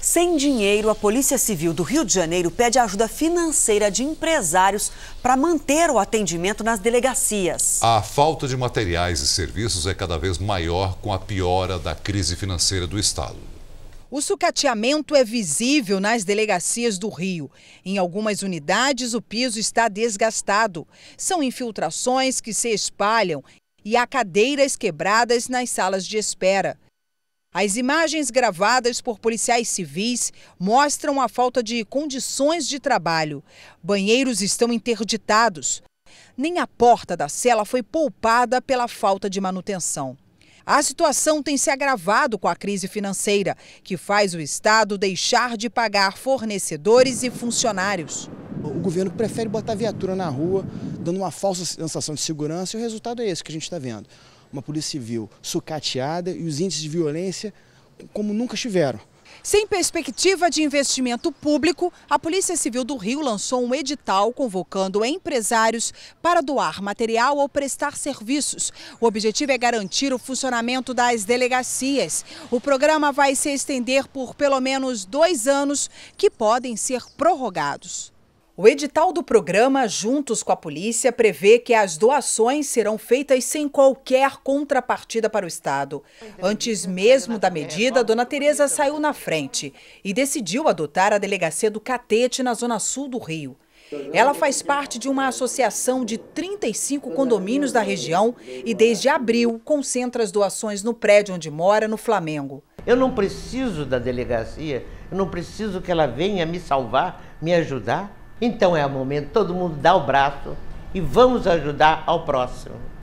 Sem dinheiro, a Polícia Civil do Rio de Janeiro pede ajuda financeira de empresários para manter o atendimento nas delegacias. A falta de materiais e serviços é cada vez maior com a piora da crise financeira do Estado. O sucateamento é visível nas delegacias do Rio. Em algumas unidades, o piso está desgastado. São infiltrações que se espalham e há cadeiras quebradas nas salas de espera. As imagens gravadas por policiais civis mostram a falta de condições de trabalho. Banheiros estão interditados. Nem a porta da cela foi poupada pela falta de manutenção. A situação tem se agravado com a crise financeira, que faz o Estado deixar de pagar fornecedores e funcionários. O governo prefere botar viatura na rua, dando uma falsa sensação de segurança, e o resultado é esse que a gente está vendo uma polícia civil sucateada e os índices de violência como nunca estiveram. Sem perspectiva de investimento público, a Polícia Civil do Rio lançou um edital convocando empresários para doar material ou prestar serviços. O objetivo é garantir o funcionamento das delegacias. O programa vai se estender por pelo menos dois anos, que podem ser prorrogados. O edital do programa, juntos com a polícia, prevê que as doações serão feitas sem qualquer contrapartida para o Estado. Antes mesmo da medida, dona Tereza saiu na frente e decidiu adotar a delegacia do Catete na zona sul do Rio. Ela faz parte de uma associação de 35 condomínios da região e desde abril concentra as doações no prédio onde mora, no Flamengo. Eu não preciso da delegacia, eu não preciso que ela venha me salvar, me ajudar. Então é o momento, todo mundo dá o braço e vamos ajudar ao próximo.